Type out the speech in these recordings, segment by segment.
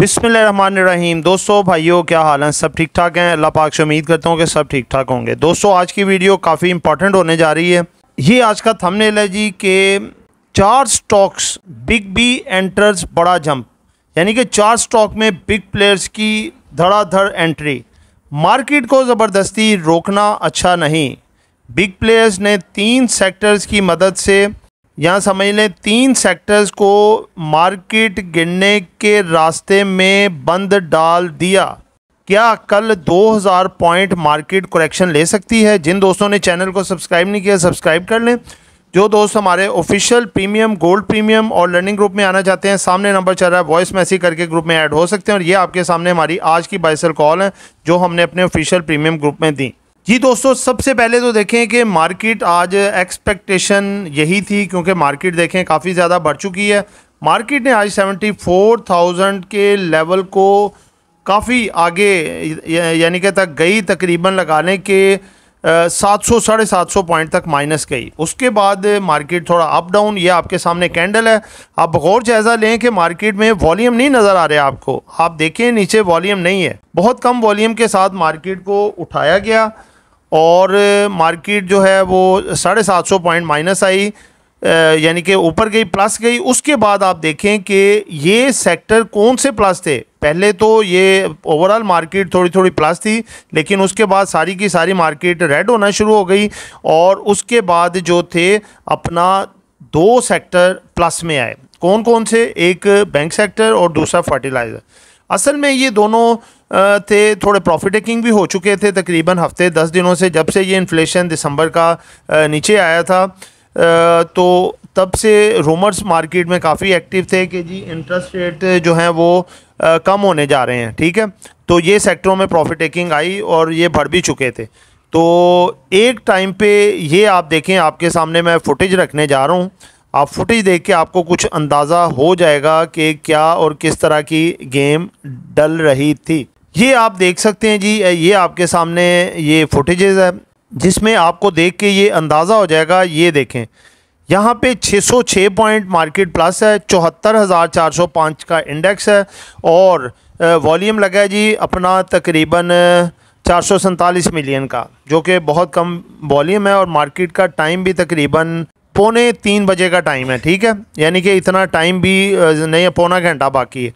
बिसमीम दोस्तों भाइयों क्या हाल है सब ठीक ठाक हैं अल्लाह पाक से उम्मीद करता हूँ कि सब ठीक ठाक होंगे दोस्तों आज की वीडियो काफ़ी इंपॉर्टेंट होने जा रही है ये आज का थंबनेल है जी के चार स्टॉक्स बिग बी एंटर्स बड़ा जंप यानी कि चार स्टॉक में बिग प्लेयर्स की धड़ाधड़ एंट्री मार्केट को ज़बरदस्ती रोकना अच्छा नहीं बिग प्लेयर्स ने तीन सेक्टर्स की मदद से यहाँ समझ लें तीन सेक्टर्स को मार्केट गिरने के रास्ते में बंद डाल दिया क्या कल 2000 पॉइंट मार्केट करेक्शन ले सकती है जिन दोस्तों ने चैनल को सब्सक्राइब नहीं किया सब्सक्राइब कर लें जो दोस्त हमारे ऑफिशियल प्रीमियम गोल्ड प्रीमियम और लर्निंग ग्रुप में आना चाहते हैं सामने नंबर चल रहा है वॉइस मैसेज करके ग्रुप में ऐड हो सकते हैं और ये आपके सामने हमारी आज की बाइसल कॉल है जो हमने अपने ऑफिशियल प्रीमियम ग्रुप में दी जी दोस्तों सबसे पहले तो देखें कि मार्केट आज एक्सपेक्टेशन यही थी क्योंकि मार्केट देखें काफ़ी ज़्यादा बढ़ चुकी है मार्केट ने आज 74,000 के लेवल को काफ़ी आगे यानी कि तक गई तकरीबन लगाने के सात सौ साढ़े सात सौ पॉइंट तक माइनस गई उसके बाद मार्केट थोड़ा अप डाउन ये आपके सामने कैंडल है आप गौर जायज़ा लें कि मार्केट में वॉल्यूम नहीं नज़र आ रहा आपको आप देखें नीचे वॉल्यूम नहीं है बहुत कम वॉल्यूम के साथ मार्केट को उठाया गया और मार्केट जो है वो साढ़े सात सौ पॉइंट माइनस आई यानी कि ऊपर गई प्लस गई उसके बाद आप देखें कि ये सेक्टर कौन से प्लस थे पहले तो ये ओवरऑल मार्केट थोड़ी थोड़ी प्लस थी लेकिन उसके बाद सारी की सारी मार्केट रेड होना शुरू हो गई और उसके बाद जो थे अपना दो सेक्टर प्लस में आए कौन कौन से एक बैंक सेक्टर और दूसरा फर्टिलाइज़र असल में ये दोनों थे थोड़े प्रॉफिट टेकिंग भी हो चुके थे तकरीबन हफ्ते दस दिनों से जब से ये इन्फ्लेशन दिसंबर का नीचे आया था तो तब से रूमर्स मार्केट में काफ़ी एक्टिव थे कि जी इंटरेस्ट रेट जो हैं वो कम होने जा रहे हैं ठीक है तो ये सेक्टरों में प्रॉफिट टेकिंग आई और ये बढ़ भी चुके थे तो एक टाइम पे ये आप देखें आपके सामने मैं फुटेज रखने जा रहा हूँ आप फुटेज देख के आपको कुछ अंदाज़ा हो जाएगा कि क्या और किस तरह की गेम डल रही थी ये आप देख सकते हैं जी ये आपके सामने ये फुटेजेज है जिसमें आपको देख के ये अंदाज़ा हो जाएगा ये देखें यहाँ पे 606 पॉइंट मार्केट प्लस है चौहत्तर हज़ार चार सौ पाँच का इंडेक्स है और वॉल्यूम लगा है जी अपना तकरीबन चार सौ मिलियन का जो कि बहुत कम वॉल्यूम है और मार्केट का टाइम भी तकरीबन पौने तीन बजे का टाइम है ठीक है यानी कि इतना टाइम भी नहीं है पौना घंटा बाकी है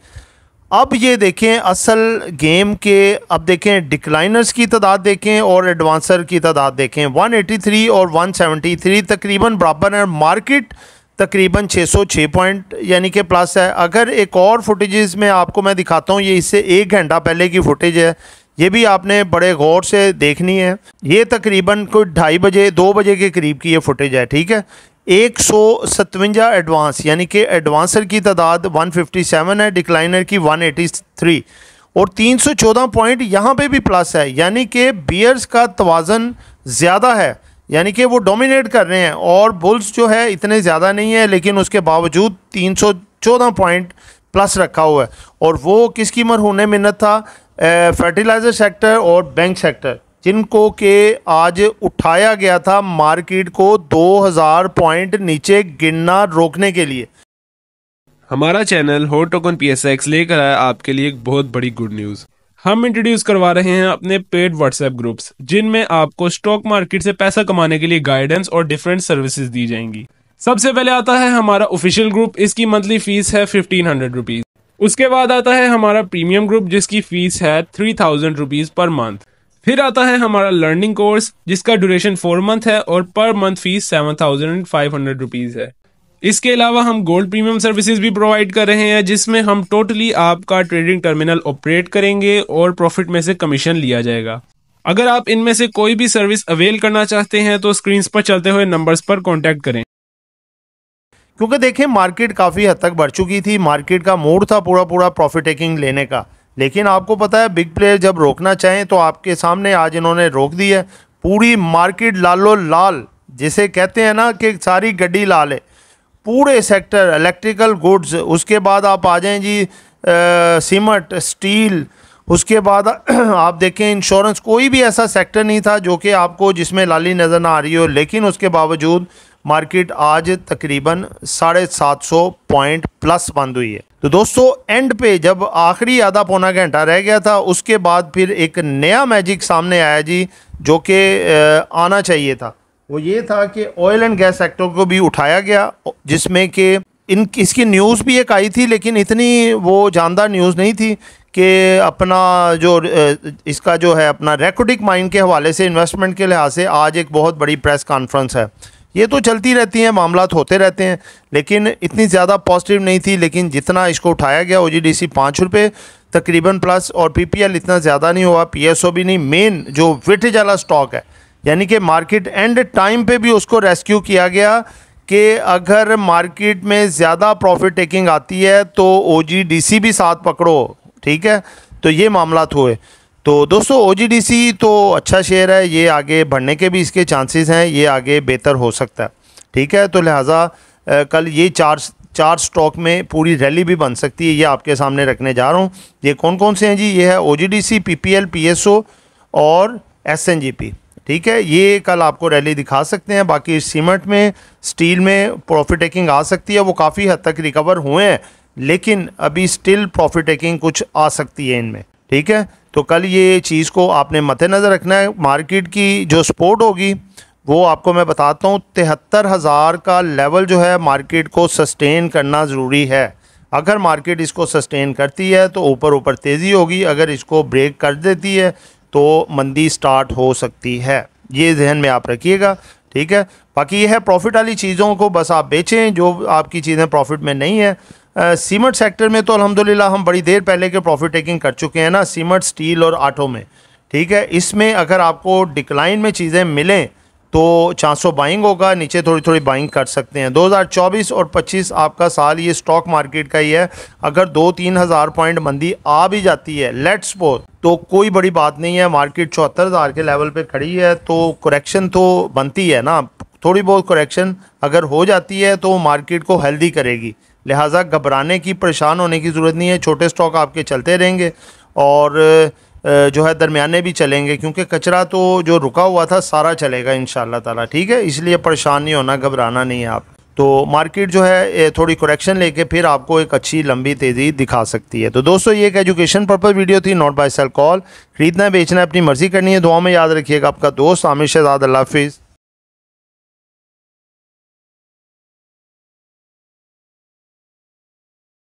अब ये देखें असल गेम के अब देखें डिक्लाइनर्स की तादाद देखें और एडवांसर की तादाद देखें 183 और 173 तकरीबन बराबर है मार्केट तकरीबन 606 पॉइंट यानी कि प्लस है अगर एक और फुटेज़ में आपको मैं दिखाता हूँ ये इससे एक घंटा पहले की फुटेज है ये भी आपने बड़े गौर से देखनी है ये तकरीबन कोई ढाई बजे दो बजे के करीब की ये फुटेज है ठीक है एक सौ सतवंजा एडवांस यानी कि एडवांसर की तादाद 157 है डिक्लाइनर की 183 और 314 पॉइंट यहाँ पे भी प्लस है यानी कि बियर्स का तोज़न ज़्यादा है यानी कि वो डोमिनेट कर रहे हैं और बुल्स जो है इतने ज़्यादा नहीं है लेकिन उसके बावजूद 314 पॉइंट प्लस रखा हुआ है और वो किसकी मरहून मिन्नत था फर्टिलाइज़र सेक्टर और बैंक सेक्टर जिनको के आज उठाया गया था मार्केट को 2000 पॉइंट नीचे गिनना रोकने के लिए हमारा चैनल हो टोकन पी लेकर आया आपके लिए एक बहुत बड़ी गुड न्यूज़ हम इंट्रोड्यूस करवा रहे हैं अपने पेड व्हाट्सएप ग्रुप्स जिनमें आपको स्टॉक मार्केट से पैसा कमाने के लिए गाइडेंस और डिफरेंट सर्विसेज दी जाएंगी सबसे पहले आता है हमारा ऑफिशियल ग्रुप इसकी मंथली फीस है फिफ्टीन हंड्रेड रुपीज़ उसके बाद आता है हमारा प्रीमियम ग्रुप जिसकी फीस है three thousand rupees per month फिर आता है हमारा लर्निंग कोर्स जिसका ड्यूरेशन फोर मंथ है और per month fees seven thousand five hundred rupees है इसके अलावा हम गोल्ड प्रीमियम सर्विसेज भी प्रोवाइड कर रहे हैं जिसमें हम टोटली आपका ट्रेडिंग टर्मिनल ऑपरेट करेंगे और प्रॉफिट में से कमीशन लिया जाएगा अगर आप इनमें से कोई भी सर्विस अवेल करना चाहते हैं तो स्क्रीन पर चलते हुए नंबर्स पर कॉन्टेक्ट करें क्योंकि देखें मार्केट काफ़ी हद तक बढ़ चुकी थी मार्केट का मोड था पूरा पूरा प्रॉफिट टेकिंग लेने का लेकिन आपको पता है बिग प्लेयर जब रोकना चाहें तो आपके सामने आज इन्होंने रोक दी है पूरी मार्केट लालो लाल जिसे कहते हैं ना कि सारी गड्डी लाल है पूरे सेक्टर इलेक्ट्रिकल गुड्स उसके बाद आप आ जाएं जी सीमेंट स्टील उसके बाद आप देखें इंश्योरेंस कोई भी ऐसा सेक्टर नहीं था जो कि आपको जिसमें लाली नज़र ना आ रही हो लेकिन उसके बावजूद मार्केट आज तकरीबन साढ़े सात सौ पॉइंट प्लस बंद हुई है तो दोस्तों एंड पे जब आखिरी आधा पौना घंटा रह गया था उसके बाद फिर एक नया मैजिक सामने आया जी जो कि आना चाहिए था वो ये था कि ऑयल एंड गैस सेक्टर को भी उठाया गया जिसमें कि इन इसकी न्यूज़ भी एक आई थी लेकिन इतनी वो जानदार न्यूज़ नहीं थी कि अपना जो इसका जो है अपना रेकोडिक माइंड के हवाले से इन्वेस्टमेंट के लिहाज से आज एक बहुत बड़ी प्रेस कॉन्फ्रेंस है ये तो चलती रहती हैं मामला होते रहते हैं लेकिन इतनी ज़्यादा पॉजिटिव नहीं थी लेकिन जितना इसको उठाया गया ओ जी डी सी पाँच रुपये तकरीबन प्लस और पी पी एल इतना ज़्यादा नहीं हुआ पी एस ओ भी नहीं मेन जो विट वाला स्टॉक है यानी कि मार्केट एंड टाइम पे भी उसको रेस्क्यू किया गया कि अगर मार्केट में ज़्यादा प्रॉफिट टेकिंग आती है तो ओ जी डी सी भी साथ पकड़ो ठीक है तो ये मामला हुए तो दोस्तों ओ तो अच्छा शेयर है ये आगे बढ़ने के भी इसके चांसेस हैं ये आगे बेहतर हो सकता है ठीक है तो लिहाजा कल ये चार चार स्टॉक में पूरी रैली भी बन सकती है ये आपके सामने रखने जा रहा हूँ ये कौन कौन से हैं जी ये है O G D C P P L P S O और एस एन जी पी ठीक है ये कल आपको रैली दिखा सकते हैं बाकी सीमेंट में स्टील में प्रॉफिट टेकिंग आ सकती है वो काफ़ी हद तक रिकवर हुए हैं लेकिन अभी स्टिल प्रॉफिट टेकिंग कुछ आ सकती है इनमें ठीक है तो कल ये चीज़ को आपने मद्देनज़र रखना है मार्केट की जो सपोर्ट होगी वो आपको मैं बताता हूँ तिहत्तर हज़ार का लेवल जो है मार्केट को सस्टेन करना ज़रूरी है अगर मार्केट इसको सस्टेन करती है तो ऊपर ऊपर तेज़ी होगी अगर इसको ब्रेक कर देती है तो मंदी स्टार्ट हो सकती है ये जहन में आप रखिएगा ठीक है बाकी ये है प्रॉफिट वाली चीज़ों को बस आप बेचें जो आपकी चीज़ें प्रॉफिट में नहीं है सीमेंट सेक्टर में तो अलहमदिल्ला हम बड़ी देर पहले के प्रॉफिट टेकिंग कर चुके हैं ना सीमेंट स्टील और आटो में ठीक है इसमें अगर आपको डिक्लाइन में चीज़ें मिलें तो चार बाइंग होगा नीचे थोड़ी थोड़ी बाइंग कर सकते हैं 2024 और 25 आपका साल ये स्टॉक मार्केट का ही है अगर दो तीन हज़ार पॉइंट मंदी आ भी जाती है लेट्स पो तो कोई बड़ी बात नहीं है मार्केट चौहत्तर हज़ार के लेवल पे खड़ी है तो करेक्शन तो बनती है ना थोड़ी बहुत करेक्शन अगर हो जाती है तो मार्केट को हेल्दी करेगी लिहाजा घबराने की परेशान होने की ज़रूरत नहीं है छोटे स्टॉक आपके चलते रहेंगे और जो है दरमियाने भी चलेंगे क्योंकि कचरा तो जो रुका हुआ था सारा चलेगा इन ताला ठीक है इसलिए परेशान नहीं होना घबराना नहीं है आप तो मार्केट जो है थोड़ी करेक्शन लेके फिर आपको एक अच्छी लंबी तेज़ी दिखा सकती है तो दोस्तों ये एक एजुकेशन पर्पज़ वीडियो थी नॉट बाय सेल कॉल खरीदना बेचना अपनी मर्ज़ी करनी है दुआ में याद रखिएगा आपका दोस्त आमिर शहजाद अल्लाफ़